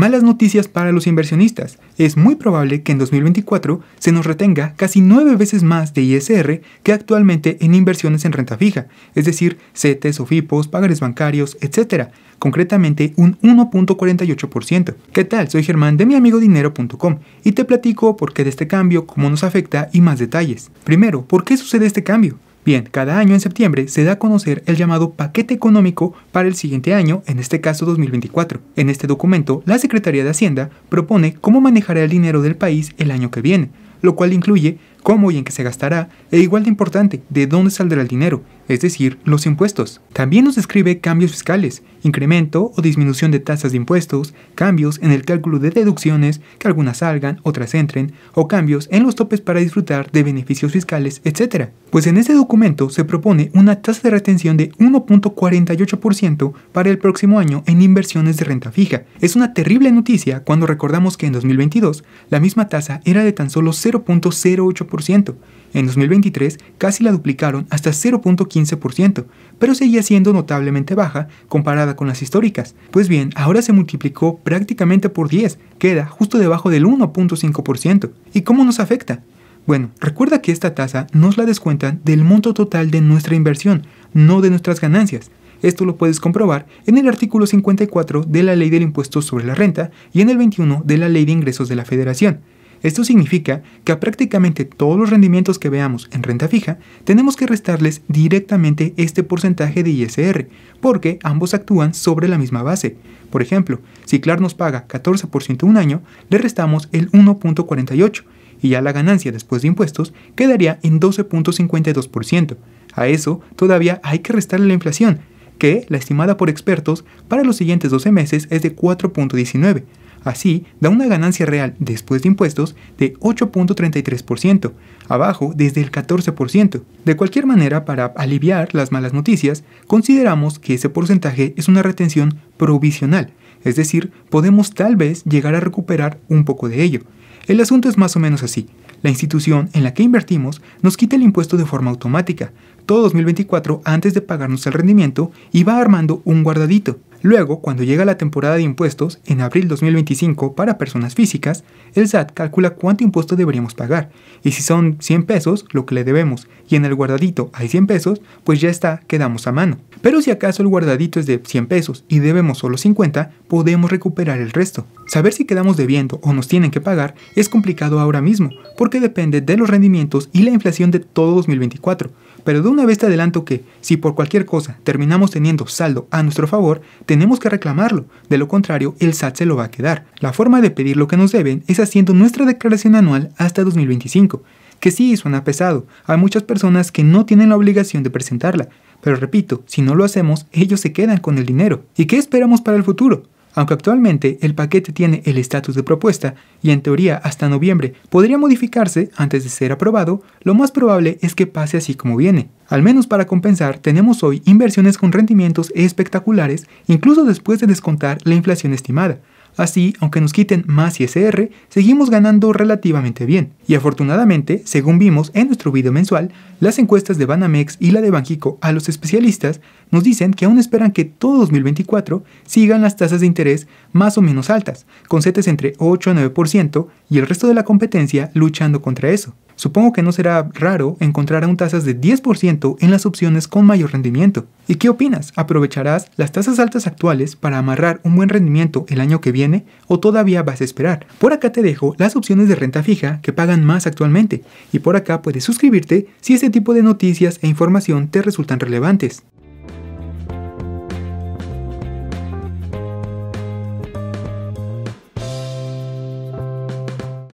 Malas noticias para los inversionistas. Es muy probable que en 2024 se nos retenga casi nueve veces más de ISR que actualmente en inversiones en renta fija, es decir, CETES o FIPOS, pagares bancarios, etc. Concretamente un 1.48%. ¿Qué tal? Soy Germán de Dinero.com y te platico por qué de este cambio, cómo nos afecta y más detalles. Primero, ¿por qué sucede este cambio? Bien, cada año en septiembre se da a conocer el llamado paquete económico para el siguiente año, en este caso 2024. En este documento, la Secretaría de Hacienda propone cómo manejará el dinero del país el año que viene, lo cual incluye cómo y en qué se gastará, e igual de importante, de dónde saldrá el dinero, es decir, los impuestos. También nos describe cambios fiscales, incremento o disminución de tasas de impuestos, cambios en el cálculo de deducciones, que algunas salgan, otras entren, o cambios en los topes para disfrutar de beneficios fiscales, etc. Pues en este documento se propone una tasa de retención de 1.48% para el próximo año en inversiones de renta fija. Es una terrible noticia cuando recordamos que en 2022 la misma tasa era de tan solo 0.08%. En 2023 casi la duplicaron hasta 0.15%, pero seguía siendo notablemente baja comparada con las históricas. Pues bien, ahora se multiplicó prácticamente por 10, queda justo debajo del 1.5%. ¿Y cómo nos afecta? Bueno, recuerda que esta tasa nos la descuentan del monto total de nuestra inversión, no de nuestras ganancias. Esto lo puedes comprobar en el artículo 54 de la Ley del Impuesto sobre la Renta y en el 21 de la Ley de Ingresos de la Federación. Esto significa que a prácticamente todos los rendimientos que veamos en renta fija, tenemos que restarles directamente este porcentaje de ISR, porque ambos actúan sobre la misma base. Por ejemplo, si Clark nos paga 14% un año, le restamos el 1.48 y ya la ganancia después de impuestos quedaría en 12.52%. A eso todavía hay que restarle la inflación, que, la estimada por expertos, para los siguientes 12 meses es de 4.19, Así, da una ganancia real después de impuestos de 8.33%, abajo desde el 14%. De cualquier manera, para aliviar las malas noticias, consideramos que ese porcentaje es una retención provisional, es decir, podemos tal vez llegar a recuperar un poco de ello. El asunto es más o menos así. La institución en la que invertimos nos quita el impuesto de forma automática, todo 2024 antes de pagarnos el rendimiento y va armando un guardadito. Luego, cuando llega la temporada de impuestos, en abril 2025, para personas físicas, el SAT calcula cuánto impuesto deberíamos pagar, y si son 100 pesos, lo que le debemos, y en el guardadito hay 100 pesos, pues ya está, quedamos a mano. Pero si acaso el guardadito es de 100 pesos y debemos solo 50, podemos recuperar el resto. Saber si quedamos debiendo o nos tienen que pagar es complicado ahora mismo, porque depende de los rendimientos y la inflación de todo 2024, pero de una vez te adelanto que, si por cualquier cosa terminamos teniendo saldo a nuestro favor, tenemos que reclamarlo, de lo contrario el SAT se lo va a quedar. La forma de pedir lo que nos deben es haciendo nuestra declaración anual hasta 2025, que sí suena pesado, hay muchas personas que no tienen la obligación de presentarla, pero repito, si no lo hacemos, ellos se quedan con el dinero. ¿Y qué esperamos para el futuro? Aunque actualmente el paquete tiene el estatus de propuesta y en teoría hasta noviembre podría modificarse antes de ser aprobado, lo más probable es que pase así como viene. Al menos para compensar, tenemos hoy inversiones con rendimientos espectaculares incluso después de descontar la inflación estimada, Así, aunque nos quiten más ISR, seguimos ganando relativamente bien. Y afortunadamente, según vimos en nuestro video mensual, las encuestas de Banamex y la de Banjico a los especialistas nos dicen que aún esperan que todo 2024 sigan las tasas de interés más o menos altas, con CETES entre 8 a 9% y el resto de la competencia luchando contra eso. Supongo que no será raro encontrar aún tasas de 10% en las opciones con mayor rendimiento. ¿Y qué opinas? ¿Aprovecharás las tasas altas actuales para amarrar un buen rendimiento el año que viene o todavía vas a esperar? Por acá te dejo las opciones de renta fija que pagan más actualmente y por acá puedes suscribirte si este tipo de noticias e información te resultan relevantes.